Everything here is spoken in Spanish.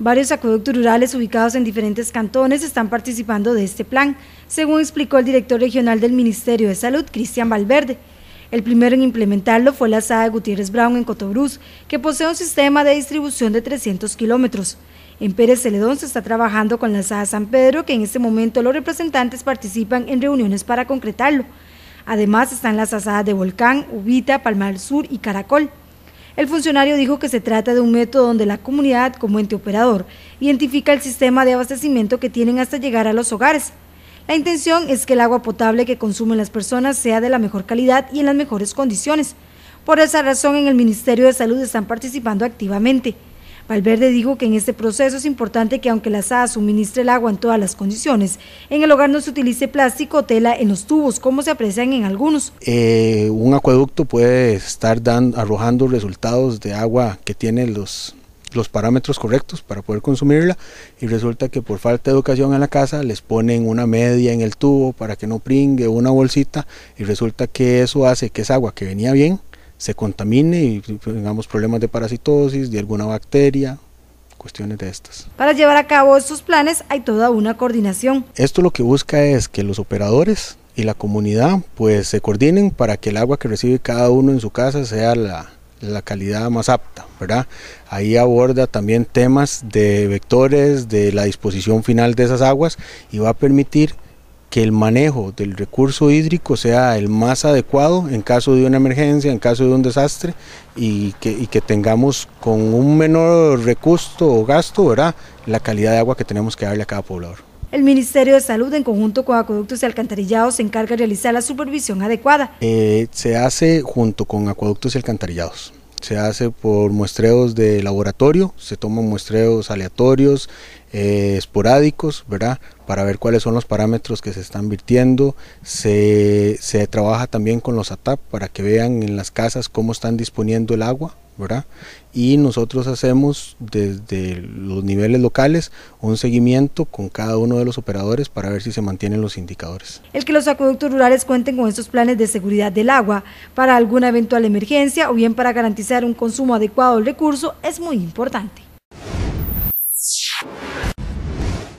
Varios acueductos rurales ubicados en diferentes cantones están participando de este plan, según explicó el director regional del Ministerio de Salud, Cristian Valverde. El primero en implementarlo fue la Sada Gutiérrez Brown en Cotobruz, que posee un sistema de distribución de 300 kilómetros. En Pérez Celedón se está trabajando con la Sada San Pedro, que en este momento los representantes participan en reuniones para concretarlo. Además están las asadas de Volcán, Ubita, Palmar Sur y Caracol. El funcionario dijo que se trata de un método donde la comunidad, como ente operador, identifica el sistema de abastecimiento que tienen hasta llegar a los hogares. La intención es que el agua potable que consumen las personas sea de la mejor calidad y en las mejores condiciones. Por esa razón, en el Ministerio de Salud están participando activamente. Valverde dijo que en este proceso es importante que aunque la SAA suministre el agua en todas las condiciones, en el hogar no se utilice plástico o tela en los tubos, como se aprecian en algunos. Eh, un acueducto puede estar dando arrojando resultados de agua que tiene los, los parámetros correctos para poder consumirla y resulta que por falta de educación en la casa les ponen una media en el tubo para que no pringue, una bolsita y resulta que eso hace que esa agua que venía bien se contamine y tengamos problemas de parasitosis, de alguna bacteria, cuestiones de estas. Para llevar a cabo estos planes hay toda una coordinación. Esto lo que busca es que los operadores y la comunidad pues se coordinen para que el agua que recibe cada uno en su casa sea la, la calidad más apta, ¿verdad? Ahí aborda también temas de vectores, de la disposición final de esas aguas y va a permitir que el manejo del recurso hídrico sea el más adecuado en caso de una emergencia, en caso de un desastre y que, tengamos con un menor recurso o gasto ¿verdad? la calidad de agua que tenemos que darle a cada poblador. El Ministerio de Salud, en conjunto con Acueductos y Alcantarillados, se encarga de realizar la supervisión adecuada. Eh, se hace junto con Acueductos y Alcantarillados se hace por muestreos de laboratorio, se toman muestreos aleatorios, eh, esporádicos, ¿verdad? Para ver cuáles son los parámetros que se están virtiendo. Se, se trabaja también con los ATAP para que vean en las casas cómo están disponiendo el agua, y nosotros hacemos desde los niveles locales un seguimiento con cada uno de los operadores para ver si se mantienen los indicadores. El que los acueductos rurales cuenten con estos planes de seguridad del agua para alguna eventual emergencia o bien para garantizar un consumo adecuado del recurso es muy importante.